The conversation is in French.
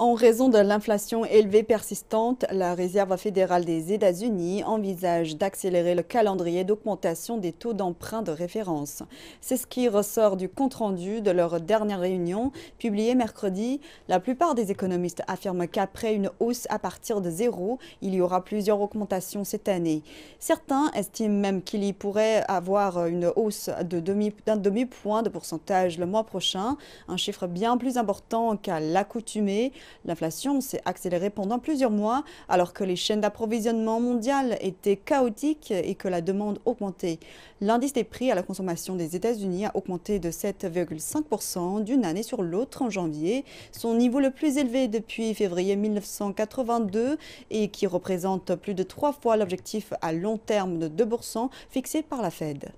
En raison de l'inflation élevée persistante, la Réserve fédérale des États-Unis envisage d'accélérer le calendrier d'augmentation des taux d'emprunt de référence. C'est ce qui ressort du compte-rendu de leur dernière réunion publiée mercredi. La plupart des économistes affirment qu'après une hausse à partir de zéro, il y aura plusieurs augmentations cette année. Certains estiment même qu'il y pourrait avoir une hausse de d'un demi-point de pourcentage le mois prochain, un chiffre bien plus important qu'à l'accoutumée. L'inflation s'est accélérée pendant plusieurs mois alors que les chaînes d'approvisionnement mondiales étaient chaotiques et que la demande augmentait. L'indice des prix à la consommation des États-Unis a augmenté de 7,5% d'une année sur l'autre en janvier, son niveau le plus élevé depuis février 1982 et qui représente plus de trois fois l'objectif à long terme de 2% fixé par la Fed.